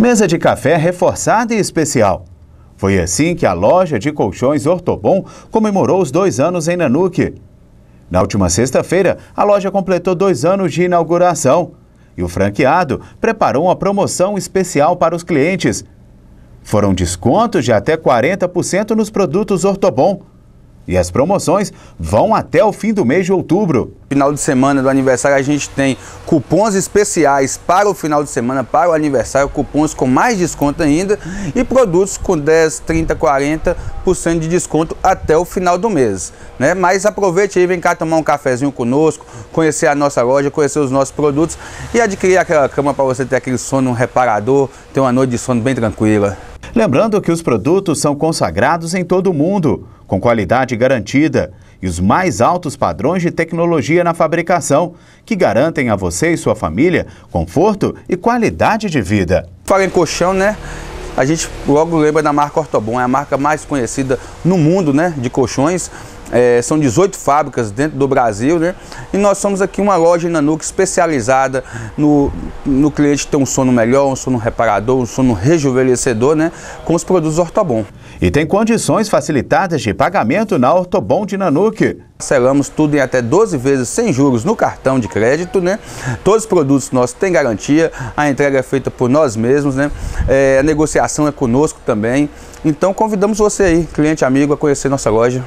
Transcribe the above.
Mesa de café reforçada e especial. Foi assim que a loja de colchões Ortobon comemorou os dois anos em Nanuque. Na última sexta-feira, a loja completou dois anos de inauguração e o franqueado preparou uma promoção especial para os clientes. Foram descontos de até 40% nos produtos Ortobon e as promoções vão até o fim do mês de outubro. Final de semana do aniversário a gente tem cupons especiais para o final de semana, para o aniversário, cupons com mais desconto ainda e produtos com 10, 30, 40% de desconto até o final do mês. Né? Mas aproveite aí, vem cá tomar um cafezinho conosco, conhecer a nossa loja, conhecer os nossos produtos e adquirir aquela cama para você ter aquele sono reparador, ter uma noite de sono bem tranquila. Lembrando que os produtos são consagrados em todo o mundo, com qualidade garantida e os mais altos padrões de tecnologia na fabricação, que garantem a você e sua família conforto e qualidade de vida. Fala em colchão, né? A gente logo lembra da marca Ortobon, é a marca mais conhecida no mundo, né, de colchões. É, são 18 fábricas dentro do Brasil, né? E nós somos aqui uma loja em Nanuque especializada no, no cliente ter um sono melhor, um sono reparador, um sono rejuvenescedor, né? Com os produtos Ortobon. E tem condições facilitadas de pagamento na Ortobon de Nanuque. Parcelamos tudo em até 12 vezes sem juros no cartão de crédito, né? Todos os produtos nossos têm garantia, a entrega é feita por nós mesmos, né? É, a negociação é conosco também. Então convidamos você aí, cliente amigo, a conhecer nossa loja.